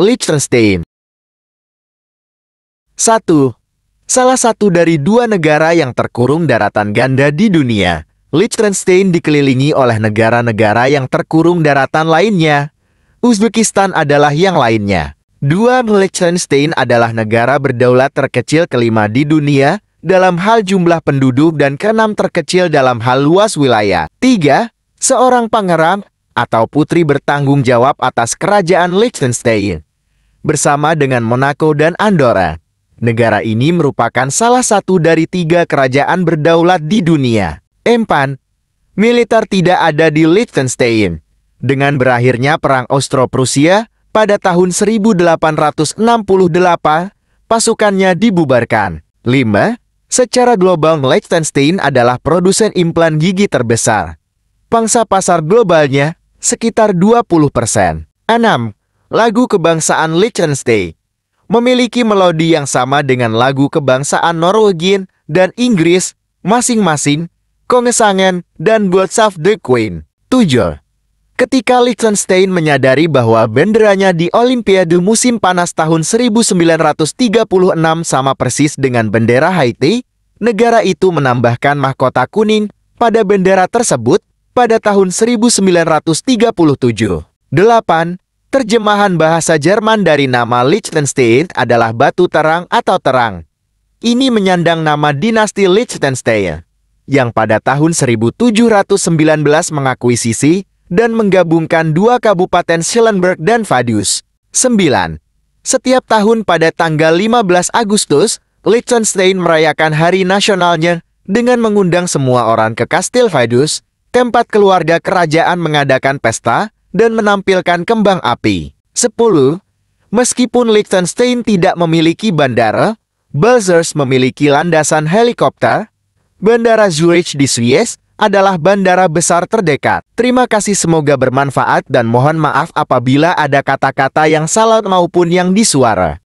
Liechtenstein. 1. Salah satu dari dua negara yang terkurung daratan ganda di dunia, Liechtenstein dikelilingi oleh negara-negara yang terkurung daratan lainnya. Uzbekistan adalah yang lainnya. Dua Liechtenstein adalah negara berdaulat terkecil kelima di dunia dalam hal jumlah penduduk dan keenam terkecil dalam hal luas wilayah. 3. Seorang pangeran atau putri bertanggung jawab atas kerajaan Liechtenstein. Bersama dengan Monaco dan Andorra, negara ini merupakan salah satu dari tiga kerajaan berdaulat di dunia. Empan, militer tidak ada di Liechtenstein. Dengan berakhirnya Perang Austro-Prusia pada tahun 1868, pasukannya dibubarkan. Lima. Secara global Liechtenstein adalah produsen implan gigi terbesar. Pangsa pasar globalnya sekitar 20%. enam, Lagu kebangsaan Liechtenstein memiliki melodi yang sama dengan lagu kebangsaan Norwegian dan Inggris masing-masing, Kongesangen dan God Save the Queen. tujuh, Ketika Liechtenstein menyadari bahwa benderanya di Olimpiade musim panas tahun 1936 sama persis dengan bendera Haiti, negara itu menambahkan mahkota kuning pada bendera tersebut pada tahun 1937. 8. Terjemahan bahasa Jerman dari nama Liechtenstein adalah batu terang atau terang. Ini menyandang nama dinasti Liechtenstein, yang pada tahun 1719 mengakuisisi dan menggabungkan dua kabupaten Schellenberg dan Vaduz. 9. Setiap tahun pada tanggal 15 Agustus, Liechtenstein merayakan hari nasionalnya dengan mengundang semua orang ke Kastil Vaduz Tempat keluarga kerajaan mengadakan pesta dan menampilkan kembang api. 10. Meskipun Liechtenstein tidak memiliki bandara, Balzers memiliki landasan helikopter. Bandara Zurich di Swiss adalah bandara besar terdekat. Terima kasih semoga bermanfaat dan mohon maaf apabila ada kata-kata yang salah maupun yang disuara.